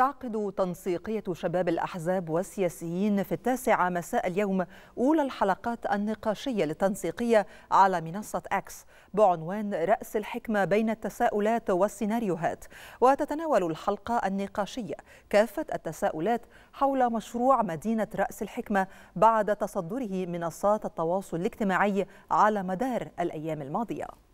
تعقد تنسيقية شباب الأحزاب والسياسيين في التاسعة مساء اليوم أولى الحلقات النقاشية للتنسيقية على منصة أكس بعنوان رأس الحكمة بين التساؤلات والسيناريوهات وتتناول الحلقة النقاشية كافة التساؤلات حول مشروع مدينة رأس الحكمة بعد تصدره منصات التواصل الاجتماعي على مدار الأيام الماضية